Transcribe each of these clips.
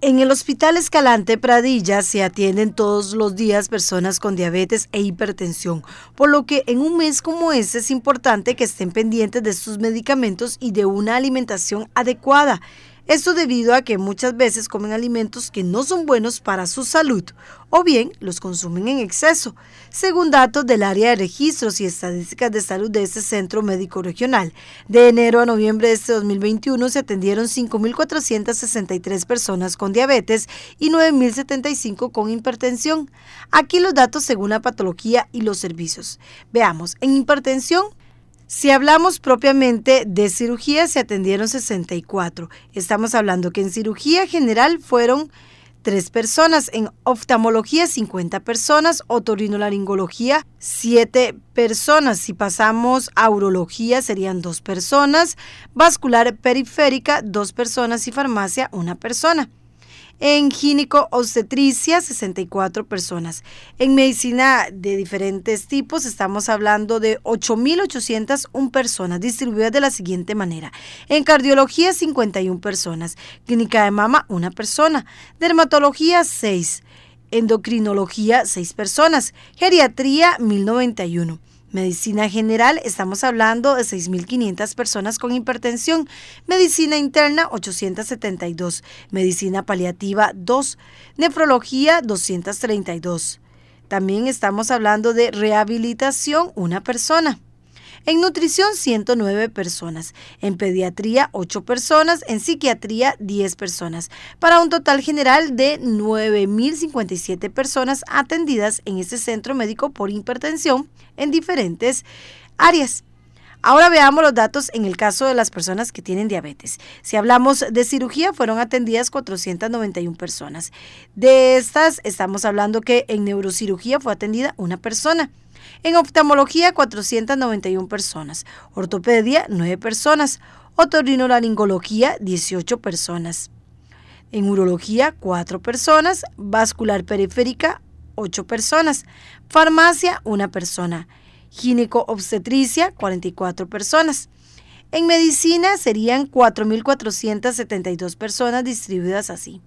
En el Hospital Escalante Pradilla se atienden todos los días personas con diabetes e hipertensión, por lo que en un mes como este es importante que estén pendientes de sus medicamentos y de una alimentación adecuada. Esto debido a que muchas veces comen alimentos que no son buenos para su salud o bien los consumen en exceso, según datos del área de registros y estadísticas de salud de este centro médico regional. De enero a noviembre de este 2021 se atendieron 5.463 personas con diabetes y 9.075 con hipertensión. Aquí los datos según la patología y los servicios. Veamos, en hipertensión si hablamos propiamente de cirugía, se atendieron 64. Estamos hablando que en cirugía general fueron 3 personas, en oftalmología 50 personas, otorrinolaringología 7 personas. Si pasamos a urología serían 2 personas, vascular periférica 2 personas y farmacia 1 persona. En gínico obstetricia, 64 personas. En medicina de diferentes tipos, estamos hablando de 8.801 personas distribuidas de la siguiente manera. En cardiología, 51 personas. Clínica de mama, 1 persona. Dermatología, 6. Endocrinología, 6 personas. Geriatría, 1091. Medicina general, estamos hablando de 6.500 personas con hipertensión. Medicina interna, 872. Medicina paliativa, 2. Nefrología, 232. También estamos hablando de rehabilitación, una persona. En nutrición, 109 personas. En pediatría, 8 personas. En psiquiatría, 10 personas. Para un total general de 9.057 personas atendidas en este centro médico por hipertensión en diferentes áreas. Ahora veamos los datos en el caso de las personas que tienen diabetes. Si hablamos de cirugía, fueron atendidas 491 personas. De estas, estamos hablando que en neurocirugía fue atendida una persona. En oftalmología, 491 personas. Ortopedia, 9 personas. Otorrinolaringología, 18 personas. En urología, 4 personas. Vascular periférica, 8 personas. Farmacia, 1 persona. Gineco-obstetricia, 44 personas. En medicina serían 4.472 personas distribuidas así.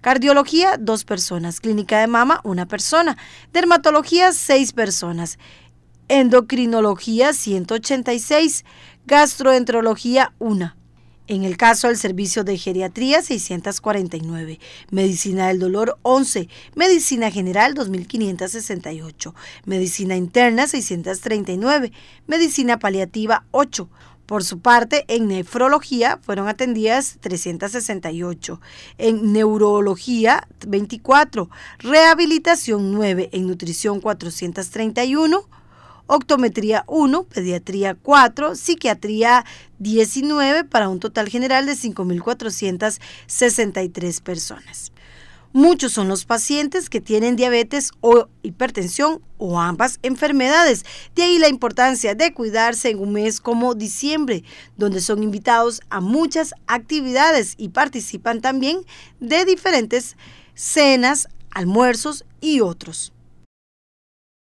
Cardiología, 2 personas. Clínica de mama, 1 persona. Dermatología, 6 personas endocrinología 186, gastroenterología 1. En el caso del servicio de geriatría 649, medicina del dolor 11, medicina general 2568, medicina interna 639, medicina paliativa 8. Por su parte, en nefrología fueron atendidas 368, en neurología 24, rehabilitación 9, en nutrición 431, octometría 1, pediatría 4, psiquiatría 19, para un total general de 5.463 personas. Muchos son los pacientes que tienen diabetes o hipertensión o ambas enfermedades. De ahí la importancia de cuidarse en un mes como diciembre, donde son invitados a muchas actividades y participan también de diferentes cenas, almuerzos y otros.